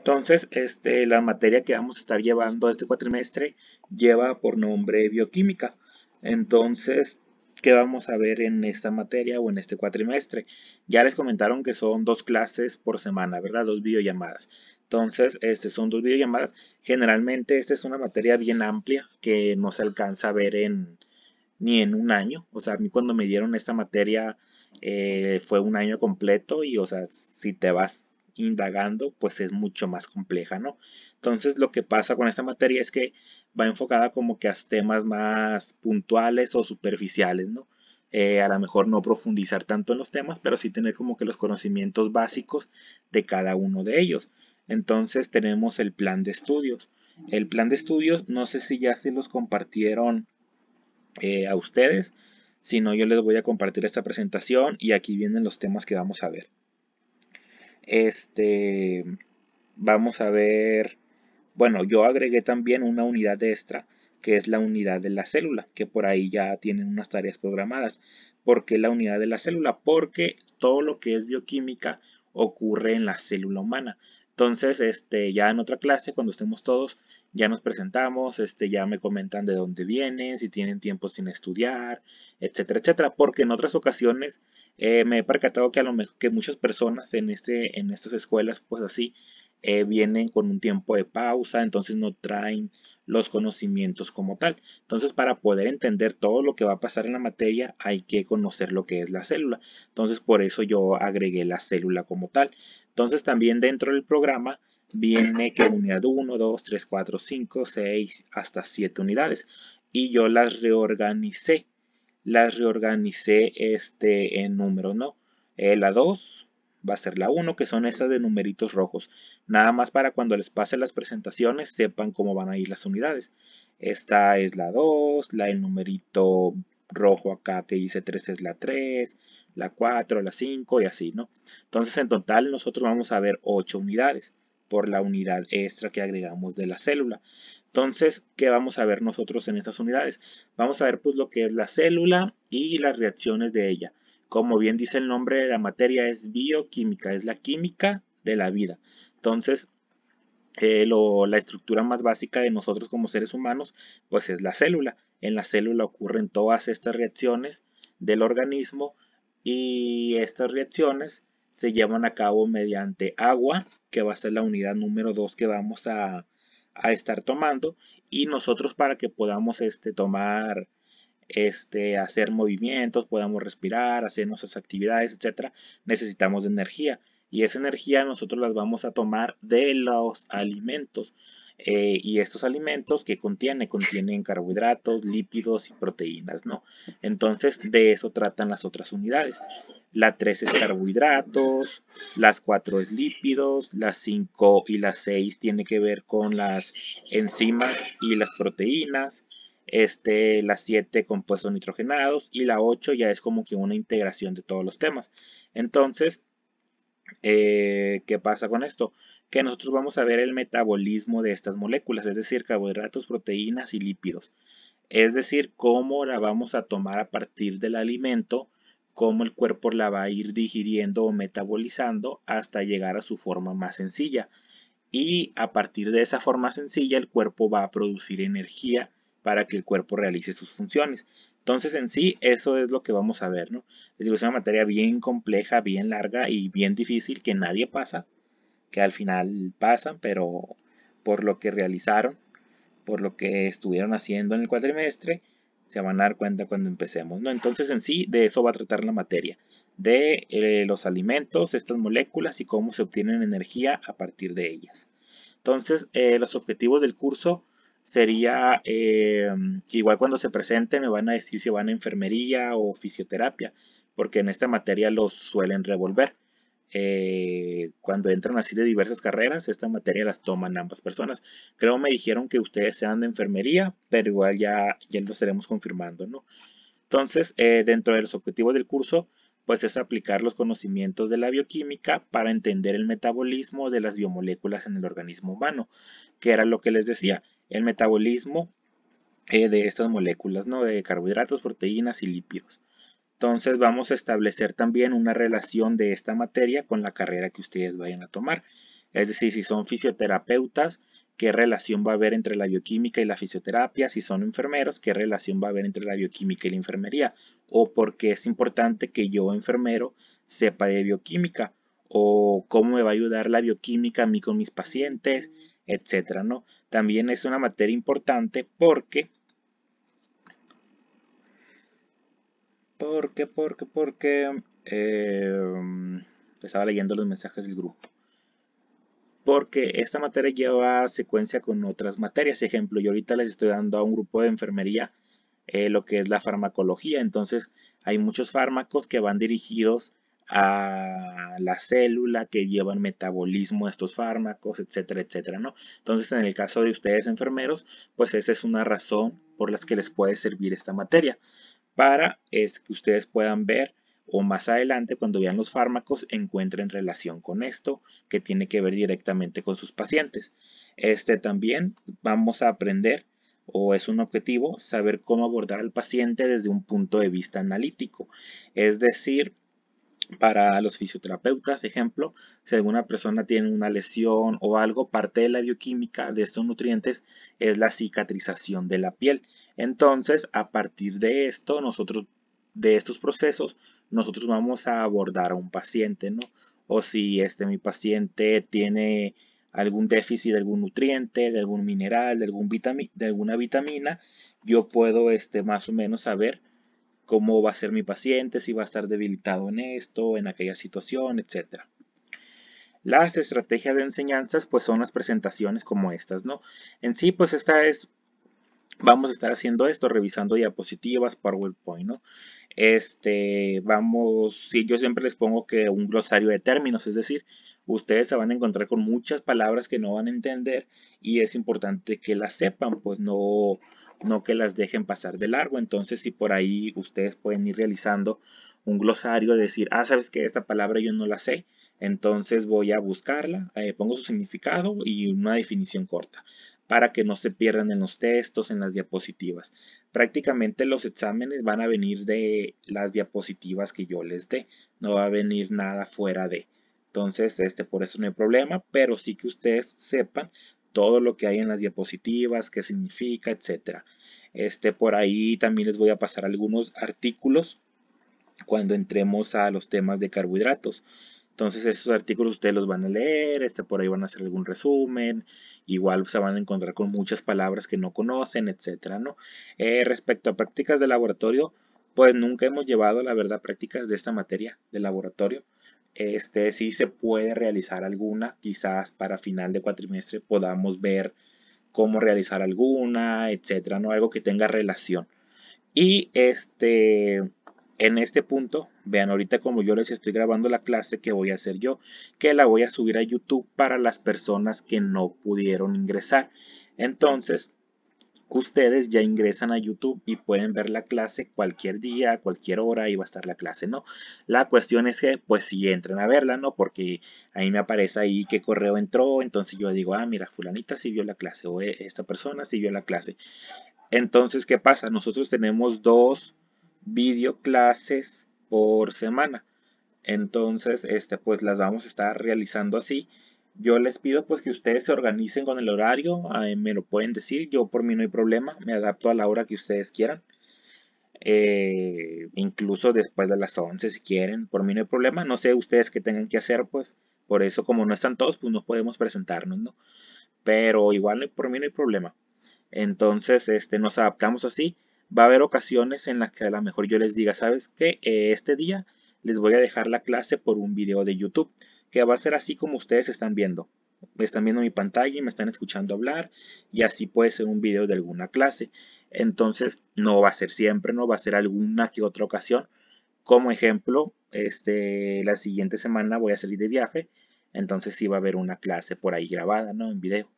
Entonces, este, la materia que vamos a estar llevando este cuatrimestre lleva por nombre bioquímica. Entonces, ¿qué vamos a ver en esta materia o en este cuatrimestre? Ya les comentaron que son dos clases por semana, ¿verdad? Dos videollamadas. Entonces, este, son dos videollamadas. Generalmente, esta es una materia bien amplia que no se alcanza a ver en, ni en un año. O sea, a mí cuando me dieron esta materia eh, fue un año completo y, o sea, si te vas indagando, pues es mucho más compleja, ¿no? Entonces lo que pasa con esta materia es que va enfocada como que a temas más puntuales o superficiales, ¿no? Eh, a lo mejor no profundizar tanto en los temas, pero sí tener como que los conocimientos básicos de cada uno de ellos. Entonces tenemos el plan de estudios. El plan de estudios, no sé si ya se los compartieron eh, a ustedes, si no yo les voy a compartir esta presentación y aquí vienen los temas que vamos a ver. Este, vamos a ver, bueno, yo agregué también una unidad extra, que es la unidad de la célula, que por ahí ya tienen unas tareas programadas. Porque la unidad de la célula? Porque todo lo que es bioquímica ocurre en la célula humana. Entonces, este, ya en otra clase, cuando estemos todos, ya nos presentamos, este, ya me comentan de dónde vienen, si tienen tiempo sin estudiar, etcétera, etcétera. Porque en otras ocasiones eh, me he percatado que a lo mejor que muchas personas en, este, en estas escuelas, pues así, eh, vienen con un tiempo de pausa, entonces no traen los conocimientos como tal. Entonces, para poder entender todo lo que va a pasar en la materia, hay que conocer lo que es la célula. Entonces, por eso yo agregué la célula como tal. Entonces, también dentro del programa viene que unidad 1, 2, 3, 4, 5, 6, hasta 7 unidades. Y yo las reorganicé. Las reorganicé este, en números, ¿no? Eh, la 2 va a ser la 1, que son esas de numeritos rojos. Nada más para cuando les pasen las presentaciones sepan cómo van a ir las unidades. Esta es la 2, la el numerito rojo acá que dice 3 es la 3, la 4, la 5 y así, ¿no? Entonces en total nosotros vamos a ver 8 unidades por la unidad extra que agregamos de la célula. Entonces, ¿qué vamos a ver nosotros en estas unidades? Vamos a ver pues lo que es la célula y las reacciones de ella. Como bien dice el nombre de la materia, es bioquímica, es la química de la vida. Entonces, eh, la estructura más básica de nosotros como seres humanos, pues es la célula. En la célula ocurren todas estas reacciones del organismo y estas reacciones se llevan a cabo mediante agua, que va a ser la unidad número 2 que vamos a, estar tomando. Y nosotros para que podamos este, tomar, este, hacer movimientos, podamos respirar, hacer nuestras actividades, etc., necesitamos de energía. Y esa energía nosotros las vamos a tomar de los alimentos. Eh, y estos alimentos que contiene, contienen carbohidratos, lípidos y proteínas, ¿no? Entonces, de eso tratan las otras unidades la 3 es carbohidratos, las 4 es lípidos, las 5 y las 6 tiene que ver con las enzimas y las proteínas, este, las 7 compuestos nitrogenados y la 8 ya es como que una integración de todos los temas. Entonces, eh, ¿qué pasa con esto? Que nosotros vamos a ver el metabolismo de estas moléculas, es decir, carbohidratos, proteínas y lípidos. Es decir, cómo la vamos a tomar a partir del alimento cómo el cuerpo la va a ir digiriendo o metabolizando hasta llegar a su forma más sencilla. Y a partir de esa forma sencilla el cuerpo va a producir energía para que el cuerpo realice sus funciones. Entonces en sí eso es lo que vamos a ver, ¿no? Les es una materia bien compleja, bien larga y bien difícil que nadie pasa, que al final pasan, pero por lo que realizaron, por lo que estuvieron haciendo en el cuatrimestre, se van a dar cuenta cuando empecemos. ¿no? Entonces en sí de eso va a tratar la materia, de eh, los alimentos, estas moléculas y cómo se obtienen energía a partir de ellas. Entonces eh, los objetivos del curso sería, em, igual cuando se presenten me van a decir si van a enfermería o fisioterapia, porque en esta materia los suelen revolver. Eh, cuando entran así de diversas carreras, esta materia las toman ambas personas. Creo me dijeron que ustedes sean de enfermería, pero igual ya, ya lo estaremos confirmando, ¿no? Entonces, eh, dentro de los objetivos del curso, pues es aplicar los conocimientos de la bioquímica para entender el metabolismo de las biomoléculas en el organismo humano, que era lo que les decía, el metabolismo eh, de estas moléculas, ¿no? De carbohidratos, proteínas y lípidos. Entonces vamos a establecer también una relación de esta materia con la carrera que ustedes vayan a tomar. Es decir, si son fisioterapeutas, qué relación va a haber entre la bioquímica y la fisioterapia, si son enfermeros, qué relación va a haber entre la bioquímica y la enfermería, o por qué es importante que yo, enfermero, sepa de bioquímica, o cómo me va a ayudar la bioquímica a mí con mis pacientes, etcétera, ¿no? También es una materia importante porque Porque, porque, porque... Em, estaba leyendo los mensajes del grupo. Porque esta materia lleva secuencia con otras materias. Ejemplo, yo ahorita les estoy dando a un grupo de enfermería eh, lo que es la farmacología. Entonces, hay muchos fármacos que van dirigidos a la célula, que llevan metabolismo a estos fármacos, etcétera, etcétera, ¿no? Entonces, en el caso de ustedes enfermeros, pues esa es una razón por las que les puede servir esta materia para es que ustedes puedan ver o más adelante cuando vean los fármacos encuentren relación con esto que tiene que ver directamente con sus pacientes. Este también vamos a aprender o es un objetivo saber cómo abordar al paciente desde un punto de vista analítico. Es decir, para los fisioterapeutas, ejemplo, si alguna persona tiene una lesión o algo, parte de la bioquímica de estos nutrientes es la cicatrización de la piel. Entonces, a partir de esto, nosotros, de estos procesos, nosotros vamos a abordar a un paciente, ¿no? O si este mi paciente tiene algún déficit de algún nutriente, de algún mineral, de, algún de alguna vitamina, yo puedo este, más o menos saber cómo va a ser mi paciente, si va a estar debilitado en esto, en aquella situación, etc. Las estrategias de enseñanzas pues son las presentaciones como estas, ¿no? En sí pues esta es vamos a estar haciendo esto, revisando diapositivas, PowerPoint, ¿no? Este, vamos, sí, yo siempre les pongo que un glosario de términos, es decir, ustedes se van a encontrar con muchas palabras que no van a entender y es importante que las sepan, pues no, no que las dejen pasar de largo. Entonces, si por ahí ustedes pueden ir realizando un glosario, de decir, ah, sabes que esta palabra yo no la sé, entonces voy a buscarla, eh, pongo su significado y una definición corta para que no se pierdan en los textos, en las diapositivas. Prácticamente los exámenes van a venir de las diapositivas que yo les dé, no va a venir nada fuera de. Entonces, este, por eso no hay problema, pero sí que ustedes sepan todo lo que hay en las diapositivas, qué significa, etcétera. Este, por ahí también les voy a pasar algunos artículos cuando entremos a los temas de carbohidratos. Entonces esos artículos ustedes los van a leer, este, por ahí van a hacer algún resumen, igual se van a encontrar con muchas palabras que no conocen, etcétera, ¿no? Eh, respecto a prácticas de laboratorio, pues nunca hemos llevado, la verdad, prácticas de esta materia de laboratorio. Este sí se puede realizar alguna, quizás para final de cuatrimestre podamos ver cómo realizar alguna, etcétera, ¿no? Algo que tenga relación. Y este en este punto, vean ahorita como yo les estoy grabando la clase que voy a hacer yo, que la voy a subir a YouTube para las personas que no pudieron ingresar. Entonces, ustedes ya ingresan a YouTube y pueden ver la clase cualquier día, cualquier hora, y va a estar la clase, ¿no? La cuestión es que, pues, si entran a verla, ¿no? Porque ahí me aparece ahí qué correo entró, entonces yo digo, ah, mira, fulanita sí vio la clase, o e, esta persona sí vio la clase. Entonces, ¿qué pasa? Nosotros tenemos dos clases por semana. Entonces, este, pues las vamos a estar realizando así. Yo les pido pues que ustedes se organicen con el horario, eh, me lo pueden decir, yo por mí no hay problema, me adapto a la hora que ustedes quieran. Eh, incluso después de las 11 si quieren, por mí no hay problema, no sé ustedes qué tengan que hacer pues, por eso como no están todos pues no podemos presentarnos, ¿no? Pero igual por mí no hay problema. Entonces, este, nos adaptamos así va a haber ocasiones en las que a lo mejor yo les diga, ¿sabes que eh, este día les voy a dejar la clase por un video de YouTube, que va a ser así como ustedes están viendo. Me están viendo mi pantalla y me están escuchando hablar, y así puede ser un video de alguna clase. Entonces, no va a ser siempre, no va a ser alguna que otra ocasión. Como ejemplo, este, la siguiente semana voy a salir de viaje, entonces sí va a haber una clase por ahí grabada, ¿no? En video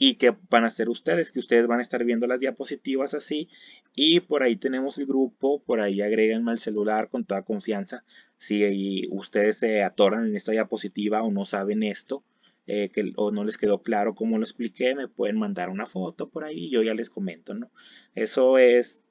y que van a ser ustedes, que ustedes van a estar viendo las diapositivas así y por ahí tenemos el grupo, por ahí agréguenme al celular con toda confianza si ustedes se atoran en esta diapositiva o no saben esto eh, que, o no les quedó claro cómo lo expliqué, me pueden mandar una foto por ahí y yo ya les comento, ¿no? Eso es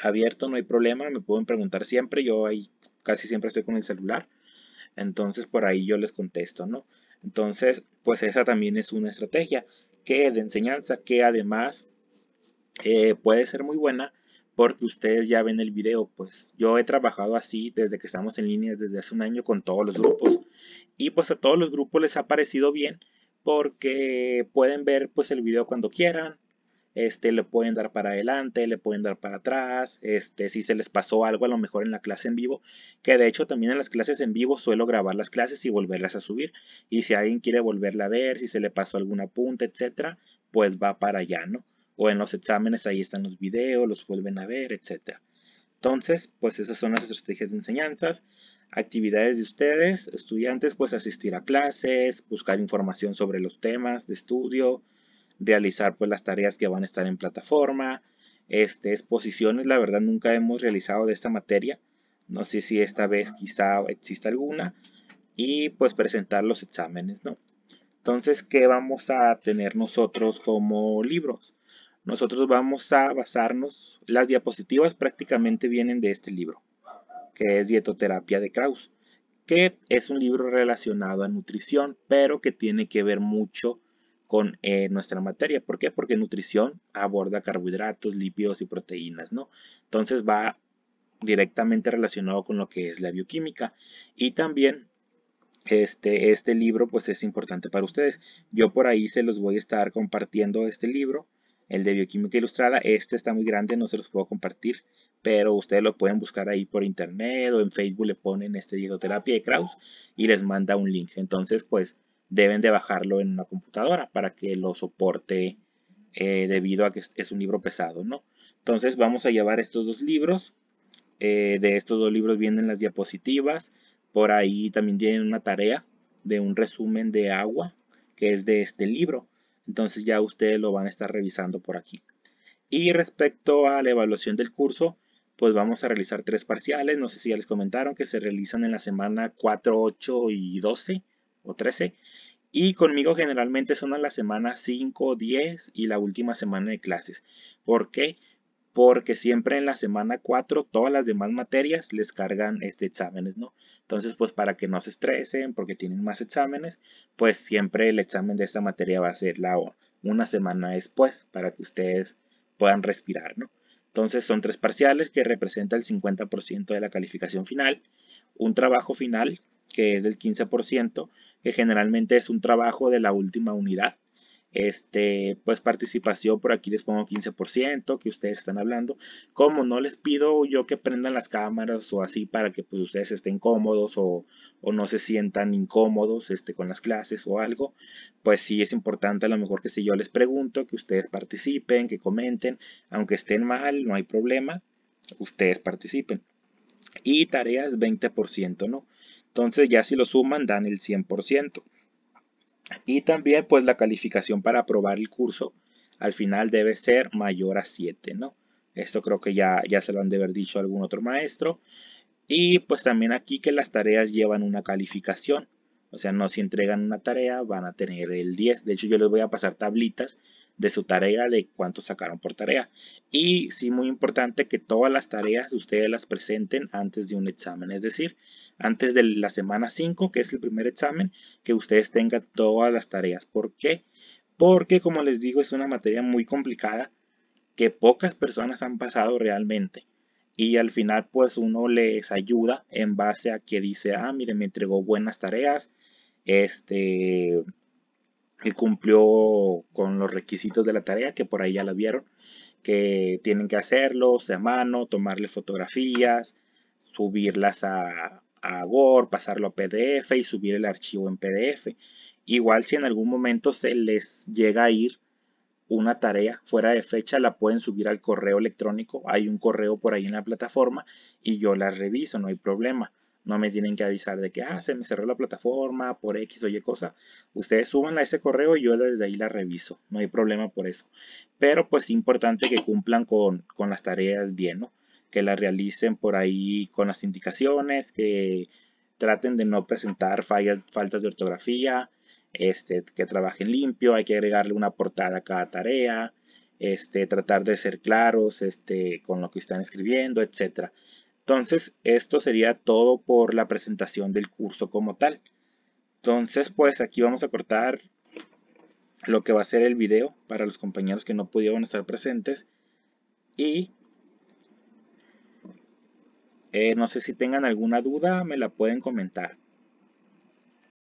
abierto, no hay problema, me pueden preguntar siempre, yo ahí casi siempre estoy con el celular, entonces por ahí yo les contesto, ¿no? Entonces, pues esa también es una estrategia que de enseñanza que además eh, puede ser muy buena porque ustedes ya ven el video, pues yo he trabajado así desde que estamos en línea, desde hace un año con todos los grupos y pues a todos los grupos les ha parecido bien porque pueden ver pues el video cuando quieran, este, le pueden dar para adelante, le pueden dar para atrás, este, si se les pasó algo a lo mejor en la clase en vivo, que de hecho también en las clases en vivo suelo grabar las clases y volverlas a subir, y si alguien quiere volverla a ver, si se le pasó alguna punta etcétera, pues va para allá, ¿no? O en los exámenes ahí están los videos, los vuelven a ver, etcétera. Entonces, pues esas son las estrategias de enseñanzas. Actividades de ustedes, estudiantes, pues asistir a clases, buscar información sobre los temas de estudio, realizar pues las tareas que van a estar en plataforma, este, exposiciones, la verdad nunca hemos realizado de esta materia, no sé si esta vez quizá exista alguna, y pues presentar los exámenes, ¿no? Entonces, ¿qué vamos a tener nosotros como libros? Nosotros vamos a basarnos, las diapositivas prácticamente vienen de este libro, que es Dietoterapia de Krauss, que es un libro relacionado a nutrición, pero que tiene que ver mucho con eh, nuestra materia. ¿Por qué? Porque nutrición aborda carbohidratos, lípidos y proteínas, ¿no? Entonces va directamente relacionado con lo que es la bioquímica. Y también este, este libro pues es importante para ustedes. Yo por ahí se los voy a estar compartiendo este libro, el de Bioquímica Ilustrada. Este está muy grande, no se los puedo compartir, pero ustedes lo pueden buscar ahí por internet o en Facebook le ponen este Terapia de Kraus y les manda un link. Entonces pues deben de bajarlo en una computadora para que lo soporte eh, debido a que es un libro pesado, ¿no? Entonces vamos a llevar estos dos libros. Eh, de estos dos libros vienen las diapositivas. Por ahí también tienen una tarea de un resumen de agua que es de este libro. Entonces ya ustedes lo van a estar revisando por aquí. Y respecto a la evaluación del curso, pues vamos a realizar tres parciales. No sé si ya les comentaron que se realizan en la semana 4, 8 y 12 o 13. Y conmigo generalmente son a la semana 5, 10 y la última semana de clases. ¿Por qué? Porque siempre en la semana 4 todas las demás materias les cargan este exámenes, ¿no? Entonces, pues para que no se estresen, porque tienen más exámenes, pues siempre el examen de esta materia va a ser la una semana después para que ustedes puedan respirar, ¿no? Entonces son tres parciales que representan el 50% de la calificación final, un trabajo final que es del 15%, que generalmente es un trabajo de la última unidad. Este, pues participación por aquí les pongo 15% que ustedes están hablando. Como no les pido yo que prendan las cámaras o así para que pues ustedes estén cómodos o, no se sientan incómodos este, con las clases o algo, pues sí es importante a lo mejor que si yo les pregunto que ustedes participen, que comenten, aunque estén mal, no hay problema, ustedes participen. Y tareas 20%, ¿no? Entonces ya si lo suman dan el 100%. Y también pues la calificación para aprobar el curso al final debe ser mayor a 7, ¿no? Esto creo que ya, ya se lo han de haber dicho algún otro maestro. Y pues también aquí que las tareas llevan una calificación. O sea, no si entregan una tarea van a tener el 10. De hecho, yo les voy a pasar tablitas de su tarea, de cuánto sacaron por tarea. Y sí, muy importante que todas las tareas ustedes las presenten antes de un examen. Es decir, antes de la semana 5, que es el primer examen, que ustedes tengan todas las tareas. ¿Por qué? Porque, como les digo, es una materia muy complicada que pocas personas han pasado realmente. Y al final, pues uno les ayuda en base a que dice, ah, miren, me entregó buenas tareas, este, y cumplió con los requisitos de la tarea, que por ahí ya la vieron, que tienen que hacerlo, a mano, tomarle fotografías, subirlas a, a pasarlo a PDF y subir el archivo en PDF. Igual si en algún momento se les llega a ir una tarea fuera de fecha, la pueden subir al correo electrónico. Hay un correo por ahí en la plataforma y yo la reviso, no hay problema. No me tienen que avisar de que, ah, se me cerró la plataforma por X o Y cosa. Ustedes suban a ese correo y yo desde ahí la reviso. No hay problema por eso. Pero pues es importante que cumplan con, con las tareas bien, ¿no? que la realicen por ahí con las indicaciones, que traten de no presentar fallas, faltas de ortografía, este, que trabajen limpio, hay que agregarle una portada a cada tarea, este, tratar de ser claros este, con lo que están escribiendo, etc. Entonces, esto sería todo por la presentación del curso como tal. Entonces, pues aquí vamos a cortar lo que va a ser el video para los compañeros que no pudieron estar presentes y eh, no sé si tengan alguna duda, me la pueden comentar.